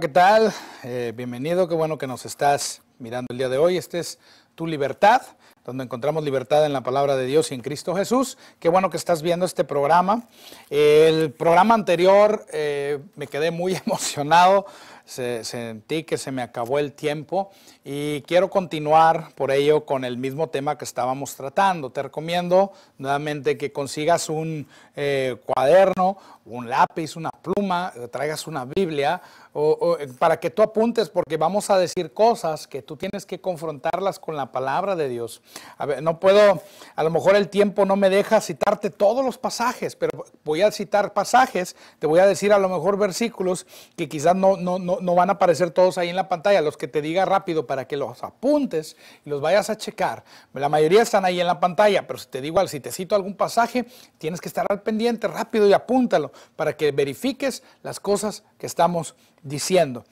¿qué tal? Eh, bienvenido, qué bueno que nos estás mirando el día de hoy. Este es Tu Libertad, donde encontramos libertad en la palabra de Dios y en Cristo Jesús. Qué bueno que estás viendo este programa. El programa anterior eh, me quedé muy emocionado, sentí que se me acabó el tiempo y quiero continuar por ello con el mismo tema que estábamos tratando. Te recomiendo nuevamente que consigas un eh, cuaderno un lápiz, una pluma, eh, traigas una Biblia, o, eh, para que tú apuntes, porque vamos a decir cosas que tú tienes que confrontarlas con la palabra de Dios. A ver, no puedo, a lo mejor el tiempo no me deja citarte todos los pasajes, pero voy a citar pasajes, te voy a decir a lo mejor versículos que quizás no, no, no van a aparecer todos ahí en la pantalla, los que te diga rápido para que los apuntes y los vayas a checar. La mayoría están ahí en la pantalla, pero si te digo, si te cito algún pasaje, tienes que estar al pendiente rápido y apúntalo para que verifiques las cosas que estamos diciendo.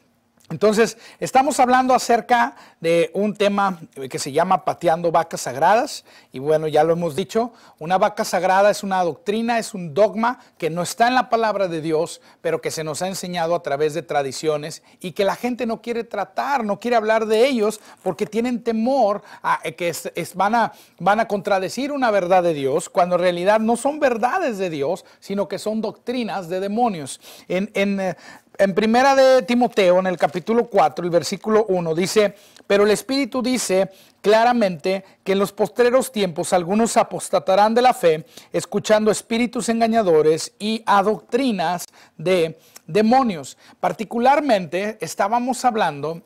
Entonces, estamos hablando acerca de un tema que se llama pateando vacas sagradas, y bueno, ya lo hemos dicho, una vaca sagrada es una doctrina, es un dogma que no está en la palabra de Dios, pero que se nos ha enseñado a través de tradiciones y que la gente no quiere tratar, no quiere hablar de ellos porque tienen temor a eh, que van, a, van a contradecir una verdad de Dios, cuando en realidad no son verdades de Dios, sino que son doctrinas de demonios. En, en eh, en primera de Timoteo, en el capítulo 4, el versículo 1, dice, pero el Espíritu dice claramente que en los postreros tiempos algunos apostatarán de la fe, escuchando espíritus engañadores y a doctrinas de demonios. Particularmente estábamos hablando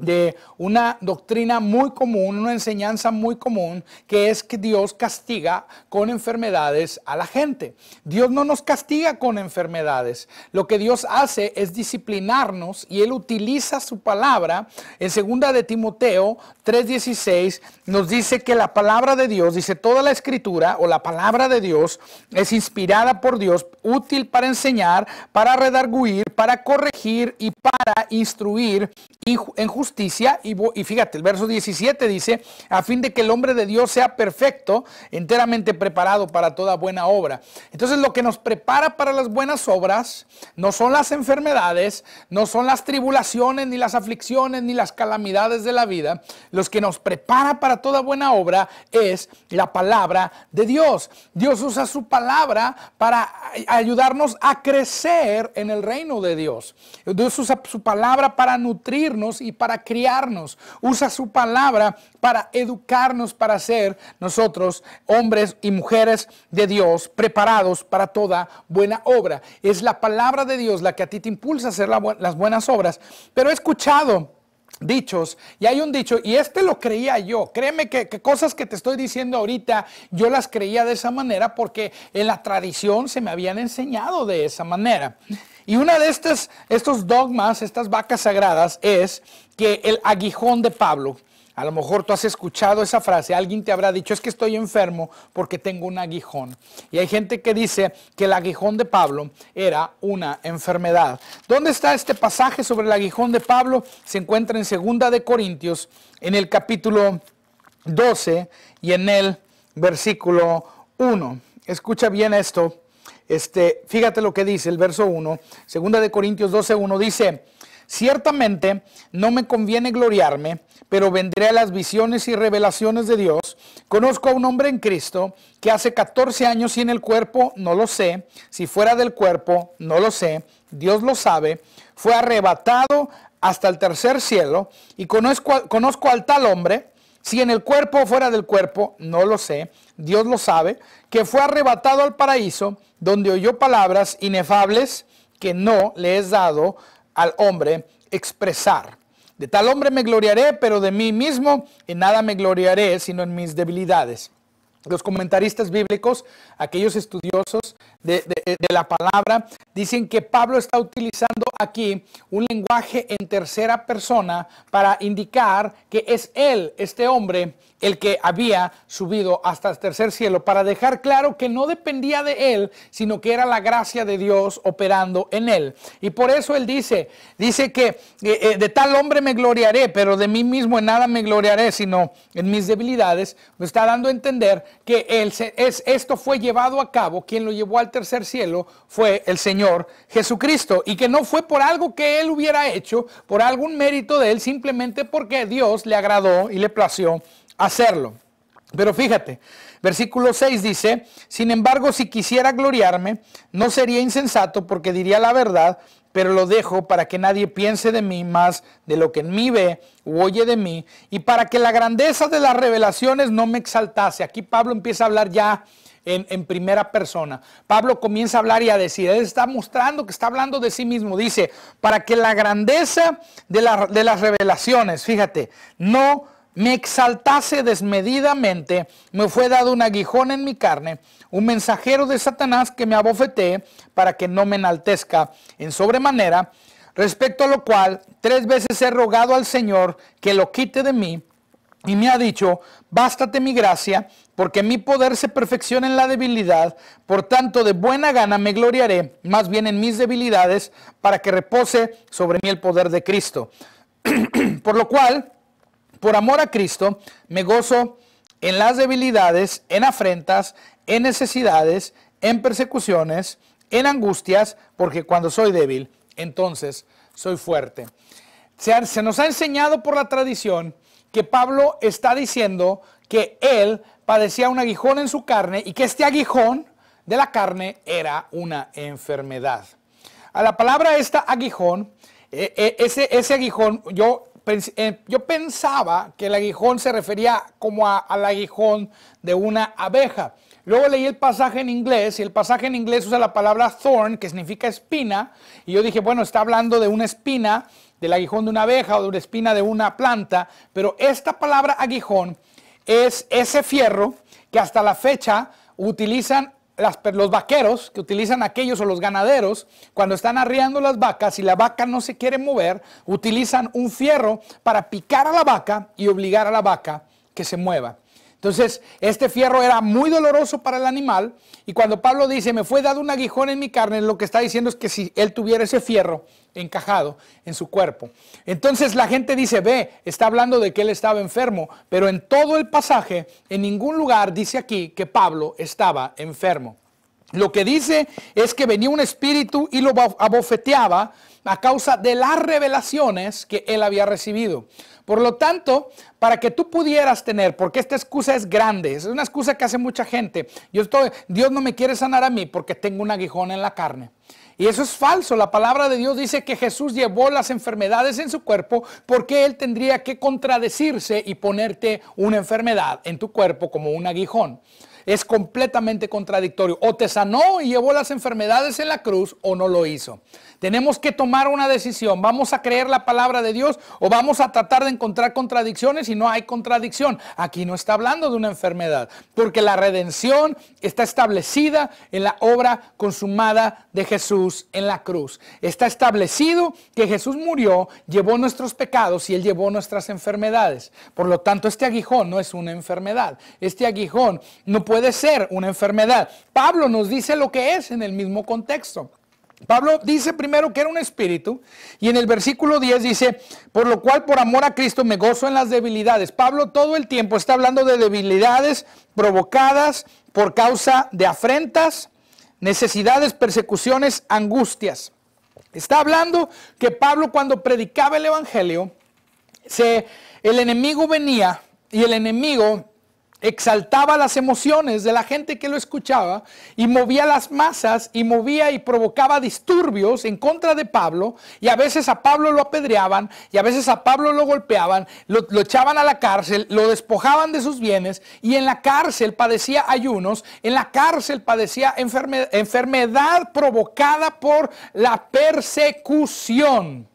de una doctrina muy común, una enseñanza muy común, que es que Dios castiga con enfermedades a la gente. Dios no nos castiga con enfermedades. Lo que Dios hace es disciplinarnos y Él utiliza su palabra. En segunda de Timoteo 3:16 nos dice que la palabra de Dios, dice toda la escritura o la palabra de Dios es inspirada por Dios, útil para enseñar, para redarguir, para corregir y para instruir en justicia. Y, y fíjate, el verso 17 dice, a fin de que el hombre de Dios sea perfecto, enteramente preparado para toda buena obra. Entonces lo que nos prepara para las buenas obras no son las enfermedades, no son las tribulaciones, ni las aflicciones, ni las calamidades de la vida. Los que nos prepara para toda buena obra es la palabra de Dios. Dios usa su palabra para ayudarnos a crecer en el reino de Dios. Dios usa su palabra para nutrir y para criarnos. Usa su palabra para educarnos para ser nosotros hombres y mujeres de Dios preparados para toda buena obra. Es la palabra de Dios la que a ti te impulsa a hacer las buenas obras. Pero he escuchado dichos y hay un dicho y este lo creía yo créeme que, que, cosas que te estoy diciendo ahorita yo las creía de esa manera porque en la tradición se me habían enseñado de esa manera y una de estas, estos dogmas, estas vacas sagradas, es que el aguijón de Pablo, a lo mejor tú has escuchado esa frase, alguien te habrá dicho, es que estoy enfermo porque tengo un aguijón. Y hay gente que dice que el aguijón de Pablo era una enfermedad. ¿Dónde está este pasaje sobre el aguijón de Pablo? Se encuentra en 2 de Corintios, en el capítulo 12 y en el versículo 1. Escucha bien esto. Este, fíjate lo que dice el verso 1, segunda de Corintios 12, 1 dice, ciertamente no me conviene gloriarme, pero vendré a las visiones y revelaciones de Dios. Conozco a un hombre en Cristo que hace 14 años y en el cuerpo no lo sé, si fuera del cuerpo no lo sé, Dios lo sabe, fue arrebatado hasta el tercer cielo y conozco al tal hombre, si en el cuerpo o fuera del cuerpo, no lo sé, Dios lo sabe, que fue arrebatado al paraíso, donde oyó palabras inefables que no le es dado al hombre expresar. De tal hombre me gloriaré, pero de mí mismo en nada me gloriaré, sino en mis debilidades. Los comentaristas bíblicos, aquellos estudiosos de, la palabra, dicen que Pablo está utilizando aquí un lenguaje en tercera persona para indicar que es él, este hombre, el que había subido hasta el tercer cielo, para dejar claro que no dependía de él, sino que era la gracia de Dios operando en él. Y por eso él dice, dice que eh, eh, de tal hombre me gloriaré, pero de mí mismo en nada me gloriaré, sino en mis debilidades. Me está dando a entender que él es, esto fue llevado a cabo, quien lo llevó al tercer cielo fue el Señor Jesucristo y que no fue por algo que él hubiera hecho, por algún mérito de él, simplemente porque Dios le agradó y le plació hacerlo. Pero fíjate, versículo 6 dice, sin embargo, si quisiera gloriarme, no sería insensato porque diría la verdad, pero lo dejo para que nadie piense de mí más de lo que en mí ve oye de mí, y para que la grandeza de las revelaciones no me exaltase. Aquí Pablo empieza a hablar ya en, primera persona. Pablo comienza a hablar y a decir, él está mostrando que está hablando de sí mismo. Dice, para que la grandeza de, las revelaciones, fíjate, no me exaltase desmedidamente, me fue dado un aguijón en mi carne, un mensajero de Satanás que me abofetee para que no me enaltezca en sobremanera, respecto a lo cual tres veces he rogado al Señor que lo quite de mí, y me ha dicho, bástate mi gracia, porque mi poder se perfecciona en la debilidad, por tanto de buena gana me gloriaré más bien en mis debilidades, para que repose sobre mí el poder de Cristo. por lo cual, por amor a Cristo, me gozo en las debilidades, en afrentas, en necesidades, en persecuciones, en angustias, porque cuando soy débil, entonces soy fuerte. Se, nos ha enseñado por la tradición que Pablo está diciendo que él padecía un aguijón en su carne y que este aguijón de la carne era una enfermedad. A la palabra esta aguijón, eh, eh, ese, ese aguijón, yo, eh, yo pensaba que el aguijón se refería como al aguijón de una abeja. Luego leí el pasaje en inglés y el pasaje en inglés usa la palabra thorn, que significa espina, y yo dije, bueno, está hablando de una espina del aguijón de una abeja o de una espina de una planta, pero esta palabra aguijón es ese fierro que hasta la fecha utilizan los vaqueros, que utilizan aquellos o los ganaderos, cuando están arriando las vacas y la vaca no se quiere mover, utilizan un fierro para picar a la vaca y obligar a la vaca que se mueva. Entonces, este fierro era muy doloroso para el animal y cuando Pablo dice, me fue dado un aguijón en mi carne, lo que está diciendo es que si él tuviera ese fierro encajado en su cuerpo. Entonces la gente dice, ve, está hablando de que él estaba enfermo, pero en todo el pasaje, en ningún lugar dice aquí que Pablo estaba enfermo. Lo que dice es que venía un espíritu y lo abofeteaba a causa de las revelaciones que él había recibido. Por lo tanto, para que tú pudieras tener, porque esta excusa es grande, es una excusa que hace mucha gente. Yo estoy, Dios no me quiere sanar a mí porque tengo un aguijón en la carne. Y eso es falso. La palabra de Dios dice que Jesús llevó las enfermedades en su cuerpo porque Él tendría que contradecirse y ponerte una enfermedad en tu cuerpo como un aguijón es completamente contradictorio. O te sanó y llevó las enfermedades en la cruz o no lo hizo. Tenemos que tomar una decisión. ¿Vamos a creer la palabra de Dios o vamos a tratar de encontrar contradicciones y no hay contradicción? Aquí no está hablando de una enfermedad, porque la redención está establecida en la obra consumada de Jesús en la cruz. Está establecido que Jesús murió, llevó nuestros pecados y él llevó nuestras enfermedades. Por lo tanto, este aguijón no es una enfermedad. Este aguijón no puede puede ser una enfermedad. Pablo nos dice lo que es en el mismo contexto. Pablo dice primero que era un espíritu y en el versículo 10 dice, por lo cual por amor a Cristo me gozo en las debilidades. Pablo todo el tiempo está hablando de debilidades provocadas por causa de afrentas, necesidades, persecuciones, angustias. Está hablando que Pablo cuando predicaba el Evangelio, se, el enemigo venía y el enemigo exaltaba las emociones de la gente que lo escuchaba y movía las masas y movía y provocaba disturbios en contra de Pablo y a veces a Pablo lo apedreaban y a veces a Pablo lo golpeaban, lo, echaban a la cárcel, lo despojaban de sus bienes y en la cárcel padecía ayunos, en la cárcel padecía enfermedad provocada por la persecución.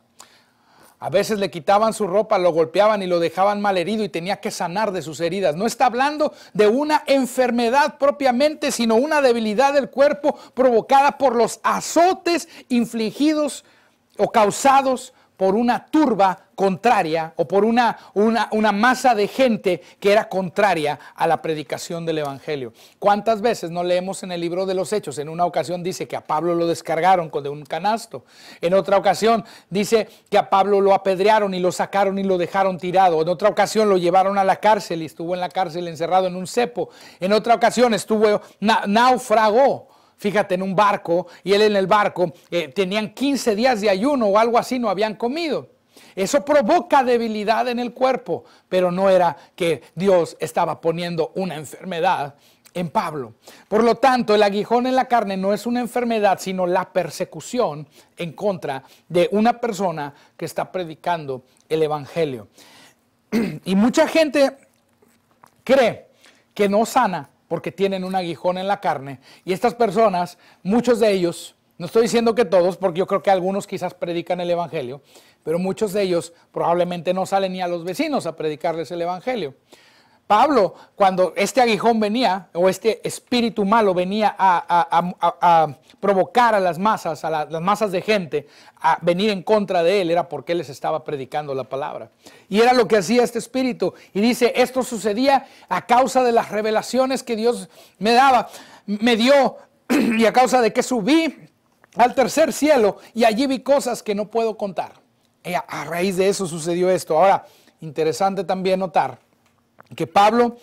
A veces le quitaban su ropa, lo golpeaban y lo dejaban mal herido y tenía que sanar de sus heridas. No está hablando de una enfermedad propiamente, sino una debilidad del cuerpo provocada por los azotes infligidos o causados por una turba contraria o por una, una, masa de gente que era contraria a la predicación del Evangelio. ¿Cuántas veces no leemos en el libro de los Hechos? En una ocasión dice que a Pablo lo descargaron con de un canasto. En otra ocasión dice que a Pablo lo apedrearon y lo sacaron y lo dejaron tirado. En otra ocasión lo llevaron a la cárcel y estuvo en la cárcel encerrado en un cepo. En otra ocasión estuvo, naufragó fíjate, en un barco, y él en el barco, eh, tenían 15 días de ayuno o algo así, no habían comido. Eso provoca debilidad en el cuerpo, pero no era que Dios estaba poniendo una enfermedad en Pablo. Por lo tanto, el aguijón en la carne no es una enfermedad, sino la persecución en contra de una persona que está predicando el Evangelio. Y mucha gente cree que no sana porque tienen un aguijón en la carne. Y estas personas, muchos de ellos, no estoy diciendo que todos, porque yo creo que algunos quizás predican el Evangelio, pero muchos de ellos probablemente no salen ni a los vecinos a predicarles el Evangelio. Pablo, cuando este aguijón venía, o este espíritu malo venía a, provocar a las masas, a las masas de gente, a venir en contra de él, era porque él les estaba predicando la palabra. Y era lo que hacía este espíritu. Y dice, esto sucedía a causa de las revelaciones que Dios me daba, me dio, y a causa de que subí al tercer cielo y allí vi cosas que no puedo contar. Eh, a raíz de eso sucedió esto. Ahora, interesante también notar que Pablo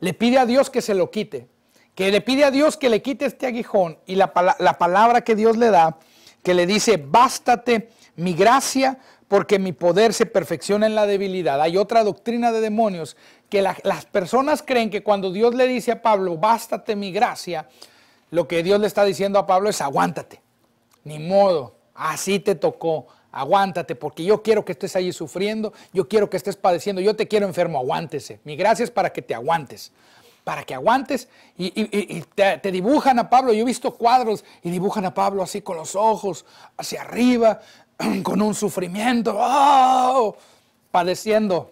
le pide a Dios que se lo quite, que le pide a Dios que le quite este aguijón y la, palabra que Dios le da, que le dice, bástate mi gracia porque mi poder se perfecciona en la debilidad. Hay otra doctrina de demonios que las personas creen que cuando Dios le dice a Pablo, bástate mi gracia, lo que Dios le está diciendo a Pablo es aguántate, ni modo, así te tocó, aguántate, porque yo quiero que estés ahí sufriendo, yo quiero que estés padeciendo, yo te quiero enfermo, aguántese. Mi gracia es para que te aguantes, para que aguantes. Y, te, dibujan a Pablo, yo he visto cuadros y dibujan a Pablo así con los ojos hacia arriba, con un sufrimiento, ¡oh! padeciendo.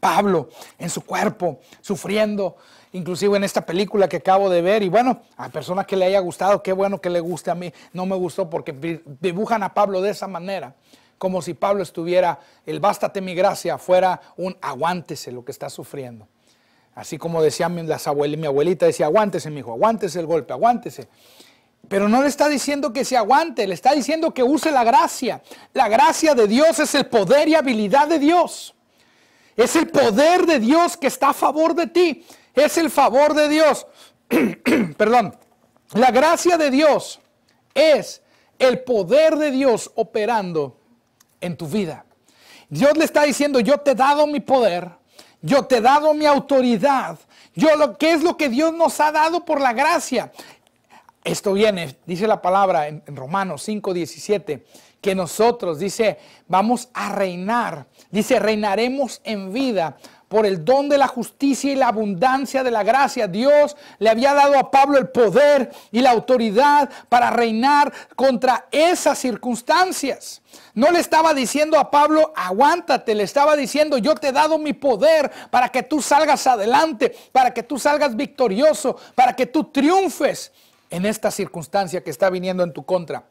Pablo en su cuerpo, sufriendo inclusive en esta película que acabo de ver. Y bueno, a personas que le haya gustado, qué bueno que le guste a mí. No me gustó porque dibujan a Pablo de esa manera, como si Pablo estuviera, el bástate mi gracia, fuera un aguántese lo que está sufriendo. Así como decían las y mi abuelita decía, aguántese, mi hijo, aguántese el golpe, aguántese. Pero no le está diciendo que se aguante, le está diciendo que use la gracia. La gracia de Dios es el poder y habilidad de Dios. Es el poder de Dios que está a favor de ti es el favor de Dios. Perdón. La gracia de Dios es el poder de Dios operando en tu vida. Dios le está diciendo, yo te he dado mi poder, yo te he dado mi autoridad, yo lo que es lo que Dios nos ha dado por la gracia. Esto viene, dice la palabra en, Romanos 5, 17, que nosotros, dice, vamos a reinar, dice, reinaremos en vida por el don de la justicia y la abundancia de la gracia. Dios le había dado a Pablo el poder y la autoridad para reinar contra esas circunstancias. No le estaba diciendo a Pablo, aguántate, le estaba diciendo, yo te he dado mi poder para que tú salgas adelante, para que tú salgas victorioso, para que tú triunfes en esta circunstancia que está viniendo en tu contra.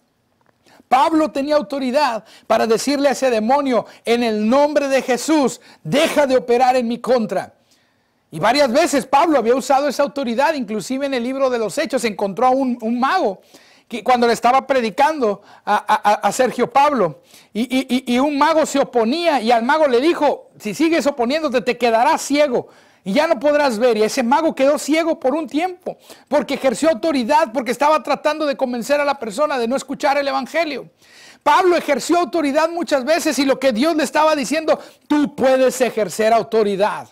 Pablo tenía autoridad para decirle a ese demonio, en el nombre de Jesús, deja de operar en mi contra. Y varias veces Pablo había usado esa autoridad, inclusive en el libro de los Hechos encontró a un, mago que cuando le estaba predicando a, Sergio Pablo. Y, y un mago se oponía y al mago le dijo, si sigues oponiéndote te quedarás ciego y ya no podrás ver. Y ese mago quedó ciego por un tiempo, porque ejerció autoridad, porque estaba tratando de convencer a la persona de no escuchar el Evangelio. Pablo ejerció autoridad muchas veces y lo que Dios le estaba diciendo, tú puedes ejercer autoridad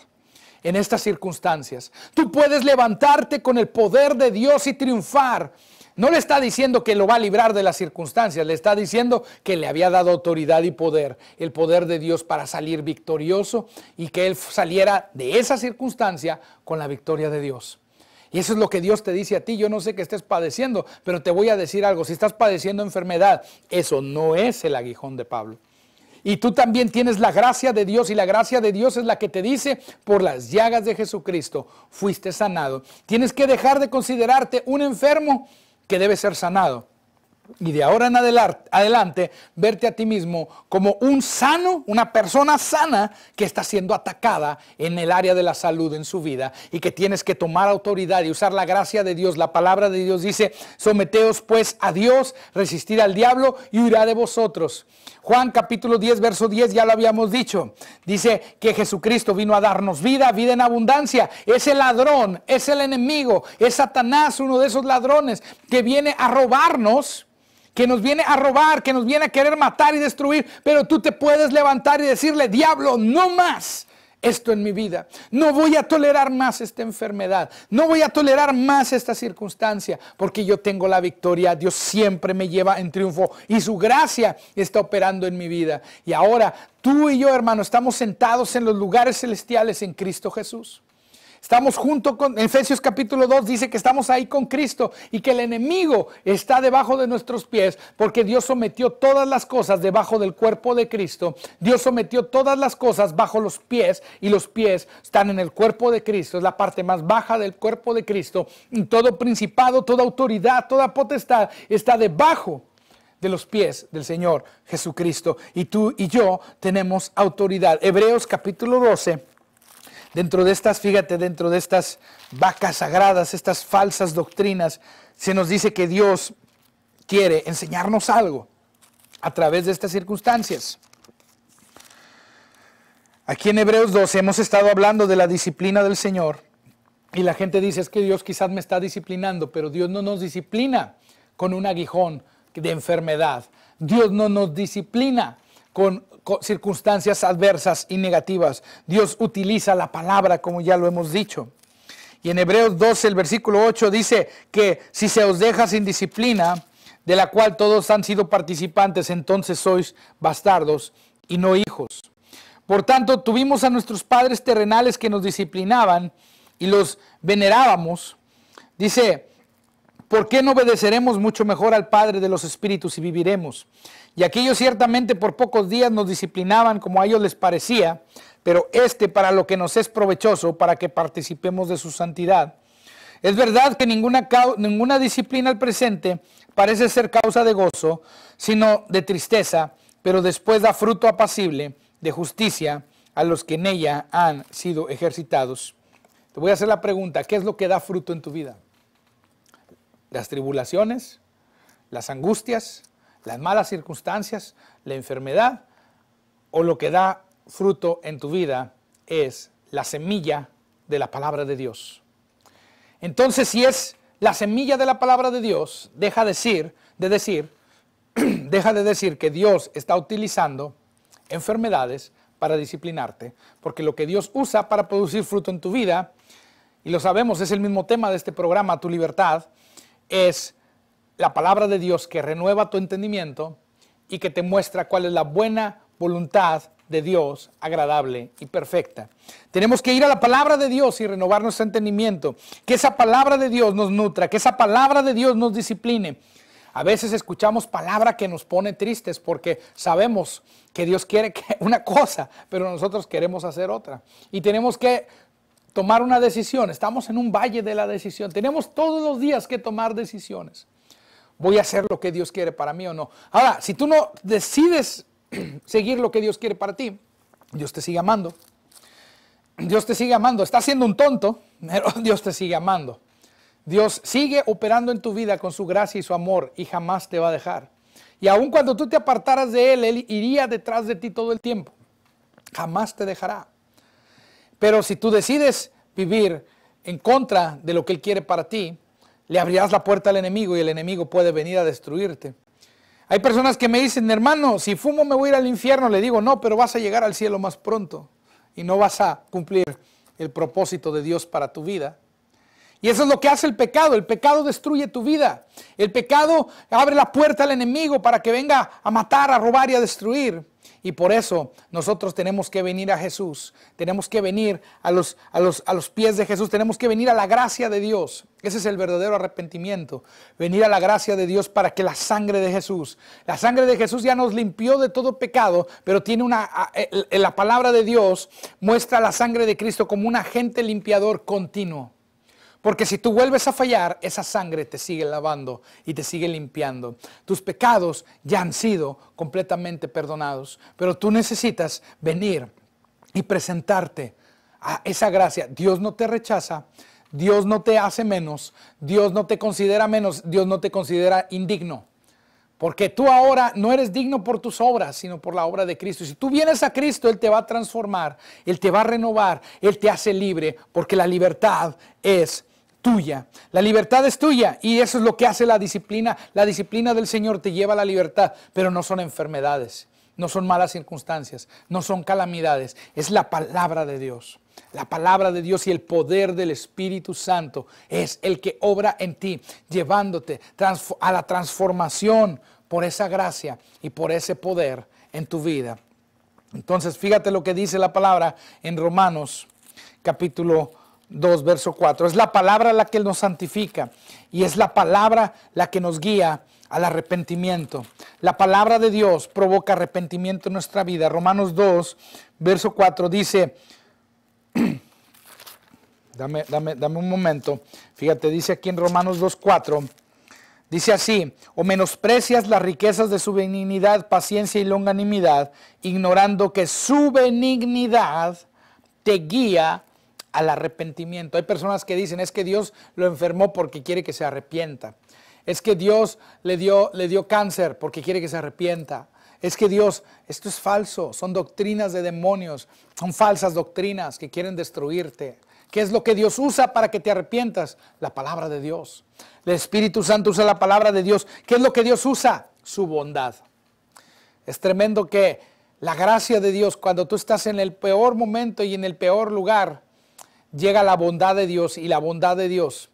en estas circunstancias. Tú puedes levantarte con el poder de Dios y triunfar no le está diciendo que lo va a librar de las circunstancias, le está diciendo que le había dado autoridad y poder, el poder de Dios para salir victorioso y que él saliera de esa circunstancia con la victoria de Dios. Y eso es lo que Dios te dice a ti. Yo no sé que estés padeciendo, pero te voy a decir algo. Si estás padeciendo enfermedad, eso no es el aguijón de Pablo. Y tú también tienes la gracia de Dios y la gracia de Dios es la que te dice, por las llagas de Jesucristo fuiste sanado. Tienes que dejar de considerarte un enfermo que debe ser sanado y de ahora en adelante verte a ti mismo como un sano, una persona sana que está siendo atacada en el área de la salud en su vida y que tienes que tomar autoridad y usar la gracia de Dios. La palabra de Dios dice, someteos pues a Dios, resistir al diablo y huirá de vosotros. Juan capítulo 10, verso 10, ya lo habíamos dicho. Dice que Jesucristo vino a darnos vida, vida en abundancia. Ese el ladrón, es el enemigo, es Satanás, uno de esos ladrones que viene a robarnos que nos viene a robar, que nos viene a querer matar y destruir, pero tú te puedes levantar y decirle, diablo, no más esto en mi vida. No voy a tolerar más esta enfermedad. No voy a tolerar más esta circunstancia, porque yo tengo la victoria. Dios siempre me lleva en triunfo y su gracia está operando en mi vida. Y ahora tú y yo, hermano, estamos sentados en los lugares celestiales en Cristo Jesús. Estamos junto con, Efesios capítulo 2 dice que estamos ahí con Cristo y que el enemigo está debajo de nuestros pies porque Dios sometió todas las cosas debajo del cuerpo de Cristo. Dios sometió todas las cosas bajo los pies y los pies están en el cuerpo de Cristo. Es la parte más baja del cuerpo de Cristo. todo principado, toda autoridad, toda potestad está debajo de los pies del Señor Jesucristo. Y tú y yo tenemos autoridad. Hebreos capítulo 12 Dentro de estas, fíjate, dentro de estas vacas sagradas, estas falsas doctrinas, se nos dice que Dios quiere enseñarnos algo a través de estas circunstancias. Aquí en Hebreos 12 hemos estado hablando de la disciplina del Señor y la gente dice es que Dios quizás me está disciplinando, pero Dios no nos disciplina con un aguijón de enfermedad. Dios no nos disciplina con circunstancias adversas y negativas. Dios utiliza la palabra como ya lo hemos dicho. Y en Hebreos 12, el versículo 8 dice que si se os deja sin disciplina, de la cual todos han sido participantes, entonces sois bastardos y no hijos. Por tanto, tuvimos a nuestros padres terrenales que nos disciplinaban y los venerábamos. Dice, ¿por qué no obedeceremos mucho mejor al Padre de los Espíritus y viviremos? Y aquellos ciertamente por pocos días nos disciplinaban como a ellos les parecía, pero este para lo que nos es provechoso, para que participemos de su santidad. Es verdad que ninguna, ninguna disciplina al presente parece ser causa de gozo, sino de tristeza, pero después da fruto apacible de justicia a los que en ella han sido ejercitados. Te voy a hacer la pregunta, ¿qué es lo que da fruto en tu vida? las tribulaciones, las angustias, las malas circunstancias, la enfermedad, o lo que da fruto en tu vida es la semilla de la palabra de Dios. Entonces, si es la semilla de la palabra de Dios, deja decir, de decir, deja de decir que Dios está utilizando enfermedades para disciplinarte, porque lo que Dios usa para producir fruto en tu vida, y lo sabemos, es el mismo tema de este programa, tu libertad, es la palabra de Dios que renueva tu entendimiento y que te muestra cuál es la buena voluntad de Dios agradable y perfecta. Tenemos que ir a la palabra de Dios y renovar nuestro entendimiento, que esa palabra de Dios nos nutra, que esa palabra de Dios nos discipline. A veces escuchamos palabra que nos pone tristes porque sabemos que Dios quiere una cosa, pero nosotros queremos hacer otra. Y tenemos que tomar una decisión. Estamos en un valle de la decisión. Tenemos todos los días que tomar decisiones. ¿Voy a hacer lo que Dios quiere para mí o no? Ahora, si tú no decides seguir lo que Dios quiere para ti, Dios te sigue amando. Dios te sigue amando. Estás siendo un tonto, pero Dios te sigue amando. Dios sigue operando en tu vida con su gracia y su amor y jamás te va a dejar. Y aun cuando tú te apartaras de Él, Él iría detrás de ti todo el tiempo. Jamás te dejará. Pero si tú decides vivir en contra de lo que Él quiere para ti, le abrirás la puerta al enemigo y el enemigo puede venir a destruirte. Hay personas que me dicen, hermano, si fumo me voy a ir al infierno. Le digo, no, pero vas a llegar al cielo más pronto y no vas a cumplir el propósito de Dios para tu vida. Y eso es lo que hace el pecado. El pecado destruye tu vida. El pecado abre la puerta al enemigo para que venga a matar, a robar y a destruir. Y por eso nosotros tenemos que venir a Jesús, tenemos que venir a los, a los, a los pies de Jesús, tenemos que venir a la gracia de Dios. Ese es el verdadero arrepentimiento, venir a la gracia de Dios para que la sangre de Jesús, la sangre de Jesús ya nos limpió de todo pecado, pero tiene una, eh, la palabra de Dios muestra la sangre de Cristo como un agente limpiador continuo. Porque si tú vuelves a fallar, esa sangre te sigue lavando y te sigue limpiando. Tus pecados ya han sido completamente perdonados, pero tú necesitas venir y presentarte a esa gracia. Dios no te rechaza, Dios no te hace menos, Dios no te considera menos, Dios no te considera indigno. Porque tú ahora no eres digno por tus obras, sino por la obra de Cristo. Y si tú vienes a Cristo, Él te va a transformar, Él te va a renovar, Él te hace libre, porque la libertad es tuya. La libertad es tuya y eso es lo que hace la disciplina. La disciplina del Señor te lleva a la libertad, pero no son enfermedades, no son malas circunstancias, no son calamidades. Es la palabra de Dios. La palabra de Dios y el poder del Espíritu Santo es el que obra en ti, llevándote a la transformación por esa gracia y por ese poder en tu vida. Entonces, fíjate lo que dice la palabra en Romanos capítulo 2, verso 4. Es la palabra la que nos santifica y es la palabra la que nos guía al arrepentimiento. La palabra de Dios provoca arrepentimiento en nuestra vida. Romanos 2, verso 4 dice, dame, dame, dame un momento, fíjate, dice aquí en Romanos 2, 4, dice así, o menosprecias las riquezas de su benignidad, paciencia y longanimidad, ignorando que su benignidad te guía al arrepentimiento. Hay personas que dicen, es que Dios lo enfermó porque quiere que se arrepienta. Es que Dios le dio, le dio cáncer porque quiere que se arrepienta. Es que Dios, esto es falso, son doctrinas de demonios, son falsas doctrinas que quieren destruirte. ¿Qué es lo que Dios usa para que te arrepientas? La palabra de Dios. El Espíritu Santo usa la palabra de Dios. ¿Qué es lo que Dios usa? Su bondad. Es tremendo que la gracia de Dios, cuando tú estás en el peor momento y en el peor lugar, llega la bondad de Dios y la bondad de Dios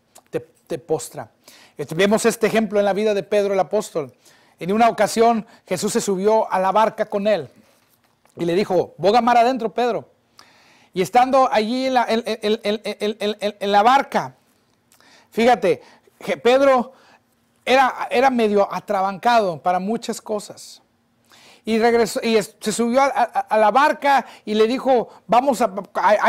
te, postra. Este, vemos este ejemplo en la vida de Pedro el apóstol. En una ocasión Jesús se subió a la barca con él y le dijo, boga mar adentro, Pedro. Y estando allí en la, barca, fíjate, Pedro era, era medio atrabancado para muchas cosas y, y se subió a, la barca y le dijo, vamos a,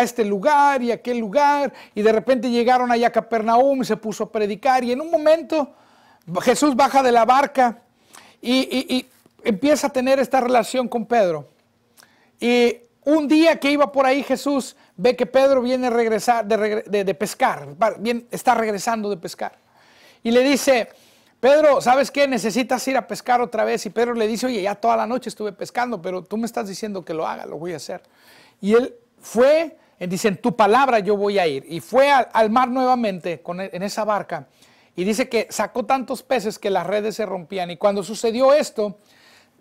este lugar y a aquel lugar, y de repente llegaron allá a Capernaum y se puso a predicar, y en un momento Jesús baja de la barca y, empieza a tener esta relación con Pedro. Y un día que iba por ahí Jesús ve que Pedro viene regresar de, pescar, bien está regresando de pescar, y le dice, Pedro, ¿sabes qué? Necesitas ir a pescar otra vez. Y Pedro le dice, oye, ya toda la noche estuve pescando, pero tú me estás diciendo que lo haga, lo voy a hacer. Y él fue, y eh, dice, en tu palabra yo voy a ir. Y fue al, mar nuevamente e, en esa barca. Y dice que sacó tantos peces que las redes se rompían. Y cuando sucedió esto,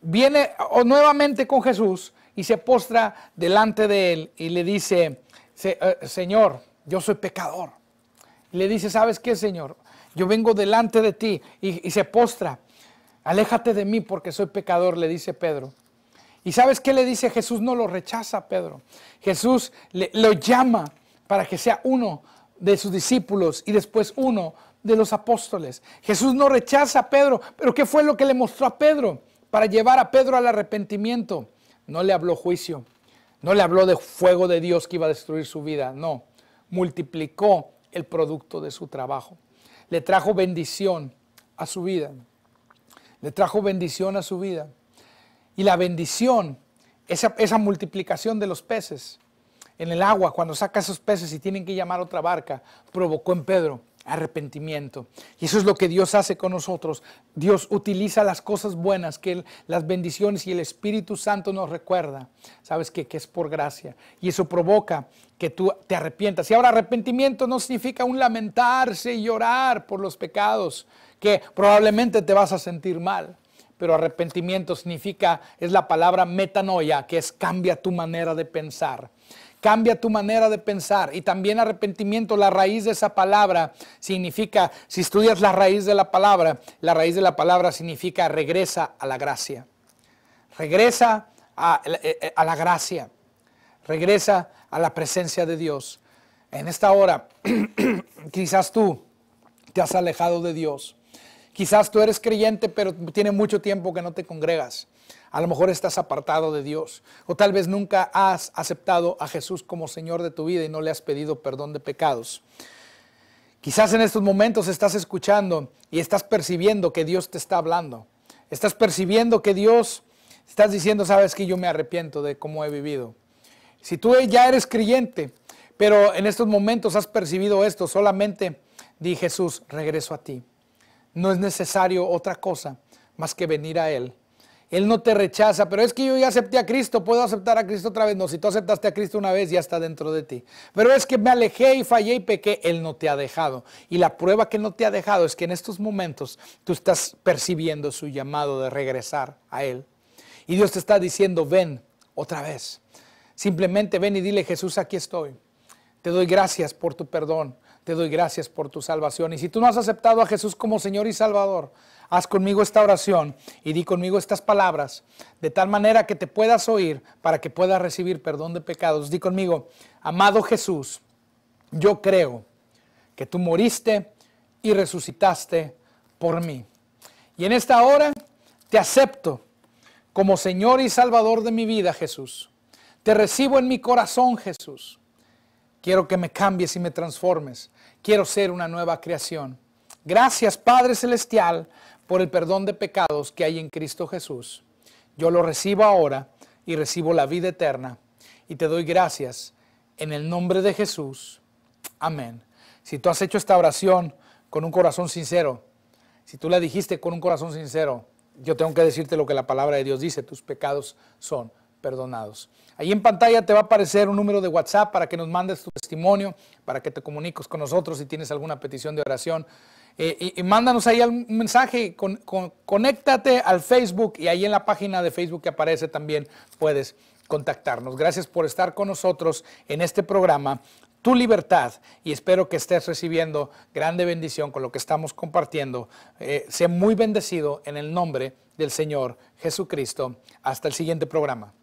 viene nuevamente con Jesús y se postra delante de él y le dice, eh, Señor, yo soy pecador. Y le dice, ¿sabes qué, Señor? yo vengo delante de ti y, se postra. Aléjate de mí porque soy pecador, le dice Pedro. ¿Y sabes qué le dice Jesús? No lo rechaza Pedro. Jesús lo llama para que sea uno de sus discípulos y después uno de los apóstoles. Jesús no rechaza a Pedro, pero ¿qué fue lo que le mostró a Pedro para llevar a Pedro al arrepentimiento? No le habló juicio, no le habló de fuego de Dios que iba a destruir su vida, no, multiplicó el producto de su trabajo le trajo bendición a su vida. Le trajo bendición a su vida. Y la bendición, esa, esa multiplicación de los peces en el agua, cuando saca esos peces y tienen que llamar otra barca, provocó en Pedro Arrepentimiento. Y eso es lo que Dios hace con nosotros. Dios utiliza las cosas buenas, que las bendiciones y el Espíritu Santo nos recuerda. ¿Sabes Que es por gracia. Y eso provoca que tú te arrepientas. Y ahora arrepentimiento no significa un lamentarse y llorar por los pecados, que probablemente te vas a sentir mal. Pero arrepentimiento significa, es la palabra metanoia, que es cambia tu manera de pensar. Cambia tu manera de pensar. Y también arrepentimiento, la raíz de esa palabra significa, si estudias la raíz de la palabra, la raíz de la palabra significa regresa a la gracia. Regresa a, eh, eh, la gracia. Regresa a la presencia de Dios. En esta hora, quizás tú te has alejado de Dios. Quizás tú eres creyente, pero tiene mucho tiempo que no te congregas. A lo mejor estás apartado de Dios o tal vez nunca has aceptado a Jesús como Señor de tu vida y no le has pedido perdón de pecados. Quizás en estos momentos estás escuchando y estás percibiendo que Dios te está hablando. Estás percibiendo que Dios estás diciendo, sabes que yo me arrepiento de cómo he vivido. Si tú ya eres creyente, pero en estos momentos has percibido esto, solamente di Jesús, regreso a ti. No es necesario otra cosa más que venir a Él él no te rechaza, pero es que yo ya acepté a Cristo, puedo aceptar a Cristo otra vez. No, si tú aceptaste a Cristo una vez, ya está dentro de ti. Pero es que me alejé y fallé y pequé, Él no te ha dejado. Y la prueba que no te ha dejado es que en estos momentos tú estás percibiendo su llamado de regresar a Él. Y Dios te está diciendo, ven otra vez. Simplemente ven y dile, Jesús, aquí estoy. Te doy gracias por tu perdón. Te doy gracias por tu salvación. Y si tú no has aceptado a Jesús como Señor y Salvador, haz conmigo esta oración y di conmigo estas palabras, de tal manera que te puedas oír para que puedas recibir perdón de pecados. Di conmigo, amado Jesús, yo creo que tú moriste y resucitaste por mí. Y en esta hora te acepto como Señor y Salvador de mi vida, Jesús. Te recibo en mi corazón, Jesús. Quiero que me cambies y me transformes. Quiero ser una nueva creación. Gracias Padre Celestial por el perdón de pecados que hay en Cristo Jesús. Yo lo recibo ahora y recibo la vida eterna. Y te doy gracias en el nombre de Jesús. Amén. Si tú has hecho esta oración con un corazón sincero, si tú la dijiste con un corazón sincero, yo tengo que decirte lo que la palabra de Dios dice, tus pecados son perdonados. Ahí en pantalla te va a aparecer un número de WhatsApp para que nos mandes tu testimonio, para que te comuniques con nosotros si tienes alguna petición de oración. Eh, y, mándanos ahí un mensaje, conéctate al Facebook y ahí en la página de Facebook que aparece también puedes contactarnos. Gracias por estar con nosotros en este programa, Tu Libertad, y espero que estés recibiendo grande bendición con lo que estamos compartiendo. Eh, sé muy bendecido en el nombre del Señor Jesucristo. Hasta el siguiente programa.